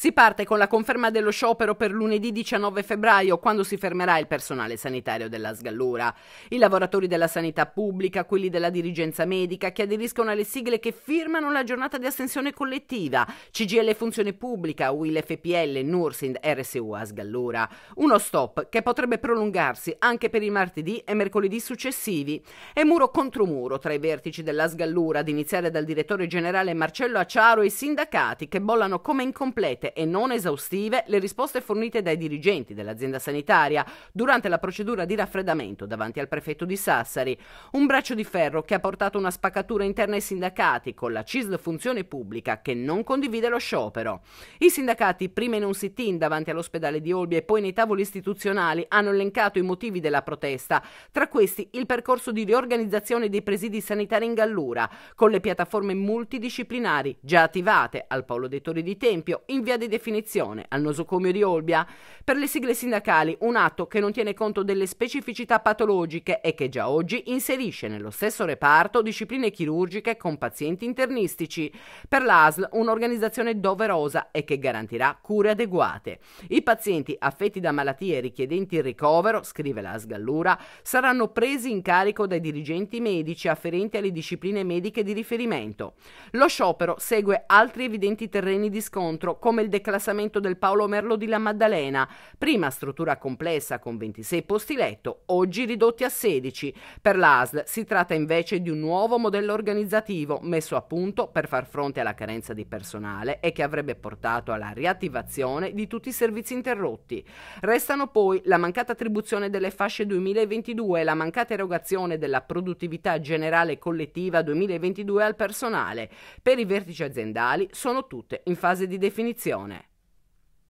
Si parte con la conferma dello sciopero per lunedì 19 febbraio, quando si fermerà il personale sanitario della Sgallura. I lavoratori della sanità pubblica, quelli della dirigenza medica, che aderiscono alle sigle che firmano la giornata di astensione collettiva, CGL Funzione Pubblica, UIL FPL, Nursind, RSU a Sgallura. Uno stop che potrebbe prolungarsi anche per il martedì e mercoledì successivi. E muro contro muro tra i vertici della Sgallura, ad iniziare dal direttore generale Marcello Acciaro e i sindacati che bollano come incomplete e non esaustive le risposte fornite dai dirigenti dell'azienda sanitaria durante la procedura di raffreddamento davanti al prefetto di Sassari. Un braccio di ferro che ha portato una spaccatura interna ai sindacati con la CISL Funzione Pubblica che non condivide lo sciopero. I sindacati, prima in un sit-in davanti all'ospedale di Olbia e poi nei tavoli istituzionali, hanno elencato i motivi della protesta, tra questi il percorso di riorganizzazione dei presidi sanitari in Gallura, con le piattaforme multidisciplinari già attivate al Polo dei Tori di Tempio, in via di definizione al nosocomio di Olbia. Per le sigle sindacali, un atto che non tiene conto delle specificità patologiche e che già oggi inserisce nello stesso reparto discipline chirurgiche con pazienti internistici. Per l'ASL, un'organizzazione doverosa e che garantirà cure adeguate. I pazienti affetti da malattie richiedenti il ricovero, scrive la Sgallura, saranno presi in carico dai dirigenti medici afferenti alle discipline mediche di riferimento. Lo sciopero segue altri evidenti terreni di scontro come il declassamento del Paolo Merlo di La Maddalena, prima struttura complessa con 26 posti letto, oggi ridotti a 16. Per l'ASL si tratta invece di un nuovo modello organizzativo messo a punto per far fronte alla carenza di personale e che avrebbe portato alla riattivazione di tutti i servizi interrotti. Restano poi la mancata attribuzione delle fasce 2022 e la mancata erogazione della produttività generale collettiva 2022 al personale. Per i vertici aziendali sono tutte in fase di definizione. on it.